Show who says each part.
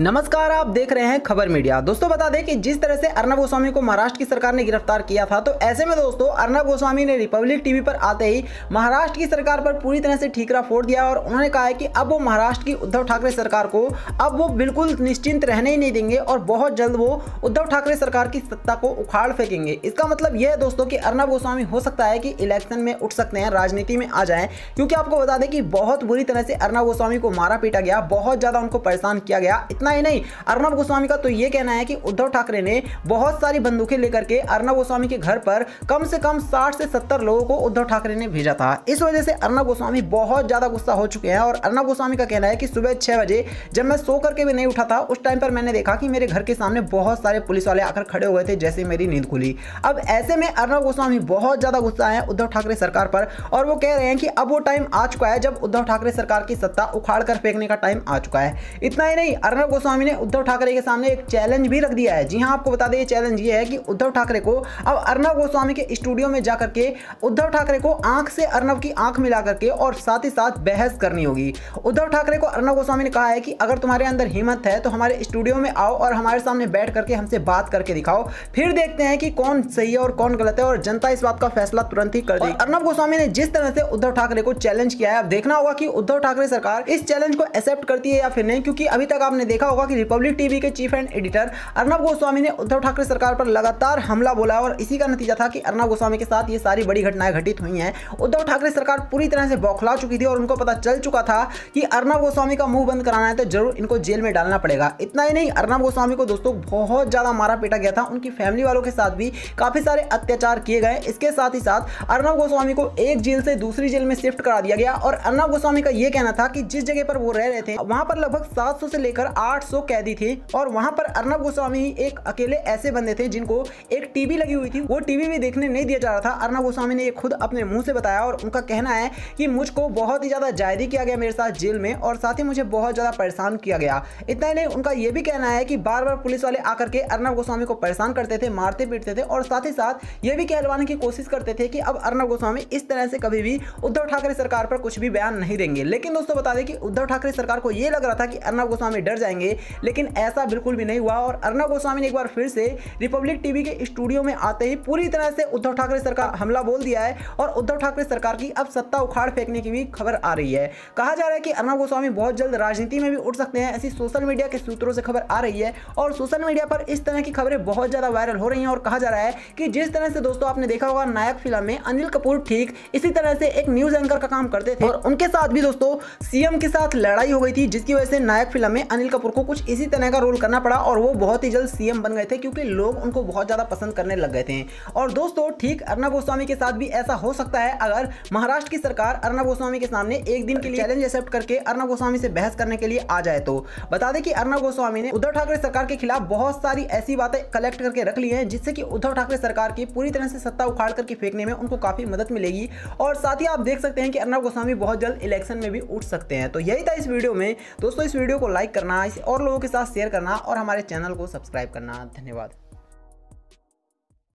Speaker 1: नमस्कार आप देख रहे हैं खबर मीडिया दोस्तों बता दें कि जिस तरह से अर्नब गोस्वामी को महाराष्ट्र की सरकार ने गिरफ्तार किया था तो ऐसे में दोस्तों अर्नब गोस्वामी ने रिपब्लिक टीवी पर आते ही महाराष्ट्र की सरकार पर पूरी तरह से ठीकरा फोड़ दिया और उन्होंने कहा है कि अब वो महाराष्ट्र की उद्धव ठाकरे सरकार को अब वो बिल्कुल निश्चिंत रहने ही नहीं देंगे और बहुत जल्द वो उद्धव ठाकरे सरकार की सत्ता को उखाड़ फेंकेंगे इसका मतलब यह है दोस्तों कि अर्नब गोस्वामी हो सकता है कि इलेक्शन में उठ सकते हैं राजनीति में आ जाए क्योंकि आपको बता दें कि बहुत बुरी तरह से अर्नब गोस्वामी को मारा पीटा गया बहुत ज़्यादा उनको परेशान किया गया इतना इतना ही नहीं अर्नब गोस्वामी का तो ये कहना है कि उद्धव ठाकरे ने बहुत सारी बंदूकें लेकर के अर्नब गोस्वामी के घर पर कम से कम साठ से सत्तर लोगों को उद्धव ठाकरे ने भेजा था इस वजह से अर्नब गोस्वामी बहुत ज़्यादा गुस्सा हो चुके हैं और अर्नब गोस्वामी का कहना है कि सुबह छह बजे जब मैं सो करके भी नहीं उठा था उस टाइम पर मैंने देखा कि मेरे घर के सामने बहुत सारे पुलिस वाले आकर खड़े हुए थे जैसे मेरी नींद खुली अब ऐसे में अर्नब गोस्वामी बहुत ज़्यादा गुस्सा है उद्धव ठाकरे सरकार पर और वो कह रहे हैं कि अब वो टाइम आ चुका है जब उद्धव ठाकरे सरकार की सत्ता उखाड़ कर फेंकने का टाइम आ चुका है इतना ही नहीं अर्नब गोस्वामी ने उद्धव ठाकरे के सामने एक चैलेंज भी रख दिया है जी हाँ आपको बता दें ये चैलेंज ये है कि उद्धव ठाकरे को अब अर्नब गोस्वामी के स्टूडियो में जाकर के उद्धव ठाकरे को आंख से अर्नब की आंख मिला करके और साथ ही साथ बहस करनी होगी उद्धव ठाकरे को अर्नब गोस्वामी ने कहा है कि अगर तुम्हारे अंदर हिम्मत है तो हमारे स्टूडियो में आओ और हमारे सामने बैठ करके हमसे बात करके दिखाओ फिर देखते हैं कि कौन सही है और कौन गलत है और जनता इस बात का फैसला तुरंत ही कर देगी अर्नब गोस्वामी ने जिस तरह से उद्धव ठाकरे को चैलेंज किया है अब देखना होगा कि उद्धव ठाकरे सरकार इस चैलेंज को एक्सेप्ट करती है या फिर नहीं क्योंकि अभी तक आपने देखा देखा होगा कि रिपब्लिक टीवी के chief and editor Arnab Goswami ने उद्धव ठाकरे सरकार पर लगातार हमला बोला और इसी का नतीजा था कि अर्नब गोस्वामी के साथ ये सारी बड़ी घटनाएं घटित हुई हैं उद्धव ठाकरे सरकार पूरी तरह से बौखला चुकी थी और उनको पता चल चुका था कि अर्नब गोस्वामी का मुंह बंद कराना है तो जरूर इनको जेल में डालना पड़ेगा इतना ही नहीं अर्नब गोस्वामी को दोस्तों बहुत ज़्यादा मारा पीटा गया था उनकी फैमिली वालों के साथ भी काफ़ी सारे अत्याचार किए गए इसके साथ ही साथ अर्नब गोस्वामी को एक जेल से दूसरी जेल में शिफ्ट करा दिया गया और अर्नब गोस्वामी का यह कहना था कि जिस जगह पर वो रह रहे थे वहां पर लगभग सात से लेकर 800 कैदी थे और वहां पर अर्नब गोस्वामी एक अकेले ऐसे बंदे थे जिनको एक टीवी लगी हुई थी वो टीवी भी देखने नहीं दिया जा रहा था अर्नब गोस्वामी ने ये खुद अपने मुंह से बताया और उनका कहना है कि मुझको बहुत ही ज़्यादा जायदी किया गया मेरे साथ जेल में और साथ ही मुझे बहुत ज़्यादा परेशान किया गया इतना ही नहीं उनका यह भी कहना है कि बार बार पुलिस वाले आकर के अर्नब गोस्वामी को परेशान करते थे मारते पीटते थे और साथ ही साथ ये भी कहलवाने की कोशिश करते थे कि अब अर्नब गोस्वामी इस तरह से कभी भी उद्धव ठाकरे सरकार पर कुछ भी बयान नहीं देंगे लेकिन दोस्तों बता दें कि उद्धव ठाकरे सरकार को यह लग रहा था कि अर्नब गोस्वामी डर जाएंगे करेंगे लेकिन ऐसा बिल्कुल भी नहीं हुआ और अर्णव गोस्वामी ने एक बार फिर से रिपब्लिक टीवी के स्टूडियो में आते ही पूरी तरह से उद्धव ठाकरे सरकार हमला बोल दिया है और उद्धव ठाकरे सरकार की अब सत्ता उखाड़ फेंकने की भी खबर आ रही है कहा जा रहा है कि अर्णव गोस्वामी बहुत जल्द राजनीति में भी उठ सकते हैं ऐसी सोशल मीडिया के सूत्रों से खबर आ रही है और सोशल मीडिया पर इस तरह की खबरें बहुत ज़्यादा वायरल हो रही हैं और कहा जा रहा है कि जिस तरह से दोस्तों आपने देखा होगा नायक फिल्म में अनिल कपूर ठीक इसी तरह से एक न्यूज़ एंकर का काम करते थे और उनके साथ भी दोस्तों सीएम के साथ लड़ाई हो गई थी जिसकी वजह से नायक फिल्म में अनिल कपूर ठाकुर को कुछ इसी तरह का रोल करना पड़ा और वो बहुत ही जल्द सीएम बन गए थे क्योंकि लोग उनको बहुत ज़्यादा पसंद करने लग गए थे और दोस्तों ठीक अर्णब गोस्वामी के साथ भी ऐसा हो सकता है अगर महाराष्ट्र की सरकार अर्णब गोस्वामी के सामने एक दिन के लिए चैलेंज एक्सेप्ट करके अर्णब गोस्वामी से बहस करने के लिए आ जाए तो बता दें कि अर्णब गोस्वामी ने उद्धव ठाकरे सरकार के खिलाफ बहुत सारी ऐसी बातें कलेक्ट करके रख ली है जिससे कि उद्धव ठाकरे सरकार की पूरी तरह से सत्ता उखाड़ करके फेंकने में उनको काफ़ी मदद मिलेगी और साथ ही आप देख सकते हैं कि अर्णब गोस्वामी बहुत जल्द इलेक्शन में भी उठ सकते हैं तो यही था इस वीडियो में दोस्तों इस वीडियो को लाइक करना इस और लोगों के साथ शेयर करना और हमारे चैनल को सब्सक्राइब करना धन्यवाद